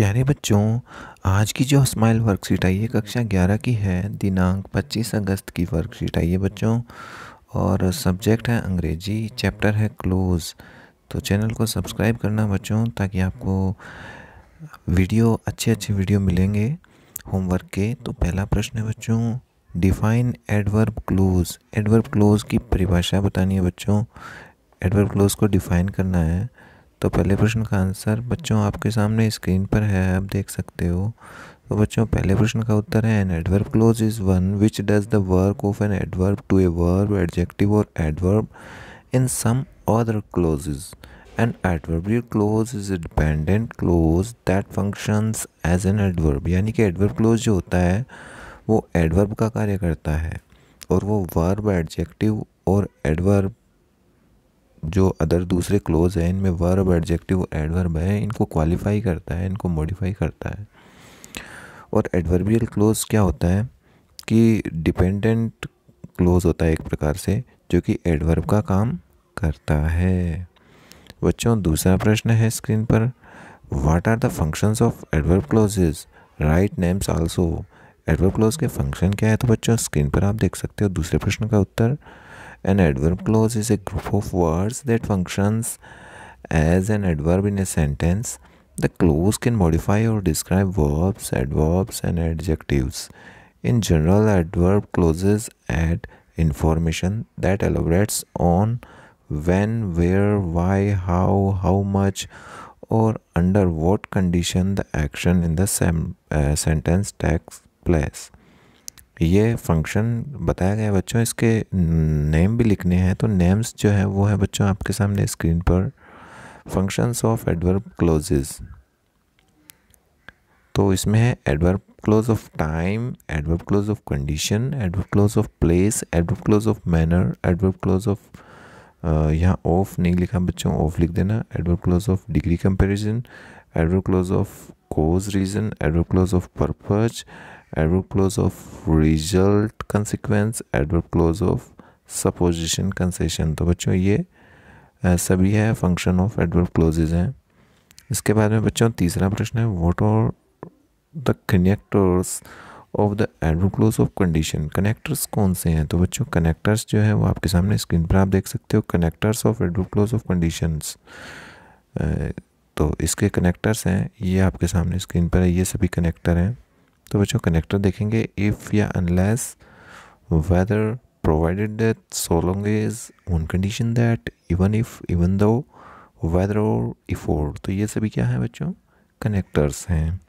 प्यारे बच्चों आज की जो स्माइल वर्कशीट आई है कक्षा ग्यारह की है दिनांक पच्चीस अगस्त की वर्कशीट आई है बच्चों और सब्जेक्ट है अंग्रेजी चैप्टर है क्लोज तो चैनल को सब्सक्राइब करना बच्चों ताकि आपको वीडियो अच्छे अच्छे वीडियो मिलेंगे होमवर्क के तो पहला प्रश्न है बच्चों define adverb clause adverb clause की परिभाषा बतानी है बच्चों एडवर्ब क्लोज को डिफाइन करना है तो पहले प्रश्न का आंसर बच्चों आपके सामने स्क्रीन पर है आप देख सकते हो तो बच्चों पहले प्रश्न का उत्तर है an adverb clause is one which does the work of an adverb to a verb adjective और adverb in some clause an adverb you clause is a dependent clause that functions as an adverb यानी कि adverb close जो होता है वो adverb का कार्य करता है और वो वर्ब एडजेक्टिव और एडवर्ब जो अदर दूसरे क्लोज हैं इनमें वर्ब एडजेक्टिव एडवर्ब है इनको क्वालिफाई करता है इनको मॉडिफाई करता है और एडवर्बियल क्लोज क्या होता है कि डिपेंडेंट क्लोज होता है एक प्रकार से जो कि एडवर्ब का काम करता है बच्चों दूसरा प्रश्न है स्क्रीन पर what are the functions of adverb clauses right names also adverb clause के फंक्शन क्या है तो बच्चों स्क्रीन पर आप देख सकते हो दूसरे प्रश्न का उत्तर An adverb clause is a group of words that functions as an adverb in a sentence. The clause can modify or describe verbs, adverbs, and adjectives. In general, adverb clauses add information that elaborates on when, where, why, how, how much, or under what condition the action in the sem- uh, sentence takes place. ये function बताया गया है बच्चों इसके name भी लिखने हैं तो नेम्स जो है वो है बच्चों आपके सामने स्क्रीन पर फंक्शंस ऑफ एडवर्ब क्लोजेस तो इसमें है adverb clause of time adverb clause of condition adverb clause of place adverb clause of manner adverb clause of यहाँ ऑफ नहीं लिखा बच्चों ऑफ लिख देना adverb clause of degree comparison adverb clause of cause reason adverb clause of purpose adverb clause of result consequence adverb clause of supposition concession तो बच्चों ये सभी है फंक्शन ऑफ adverb clauses हैं इसके बाद में बच्चों तीसरा प्रश्न है what are the connectors of the adverb clause of condition connectors कौन से हैं तो बच्चों कनेक्टर्स जो है वो आपके सामने स्क्रीन पर आप देख सकते हो connectors of adverb clause of conditions तो इसके कनेक्टर्स हैं ये आपके सामने स्क्रीन पर है ये सभी कनेक्टर हैं तो बच्चों कनेक्टर देखेंगे इफ़ या unless whether provided that so long is on condition that even if even though whether और इफ और तो ये सभी क्या है बच्चों कनेक्टर्स हैं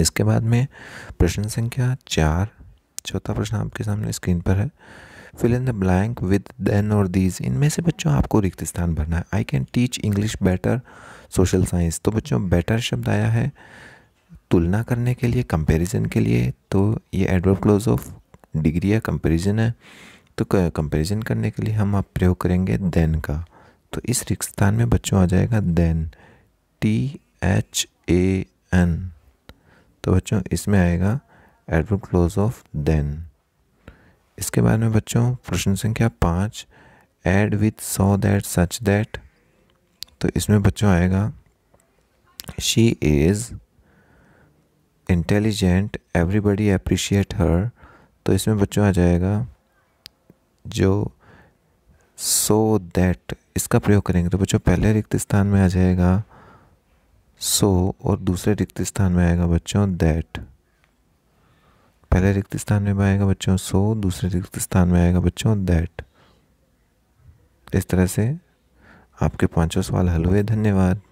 इसके बाद में प्रश्न संख्या चार चौथा प्रश्न आपके सामने स्क्रीन पर है fill in the blank with then और दीज इनमें से बच्चों आपको रिक्त स्थान भरना है I can teach English better social science तो बच्चों बेटर शब्द आया है तुलना करने के लिए कंपैरिजन के लिए तो ये एडवर्ब क्लोज ऑफ डिग्री या कंपैरिजन है तो कंपैरिजन करने के लिए हम आप प्रयोग करेंगे देन का तो इस रिक्त स्थान में बच्चों आ जाएगा then T H A N तो बच्चों इसमें आएगा एडवर्ब क्लोज ऑफ देन इसके बाद में बच्चों प्रश्न संख्या पाँच add with so that such that तो इसमें बच्चों आएगा she is intelligent everybody appreciate her तो इसमें बच्चों आ जाएगा जो सो so दैट इसका प्रयोग करेंगे तो बच्चों पहले रिक्त स्थान में आ जाएगा सो so, और दूसरे रिक्त स्थान में आएगा बच्चों दैट पहले रिक्त स्थान में आएगा बच्चों सो so, दूसरे रिक्त स्थान में आएगा बच्चों दैट इस तरह से आपके पांचों सवाल हल हुए धन्यवाद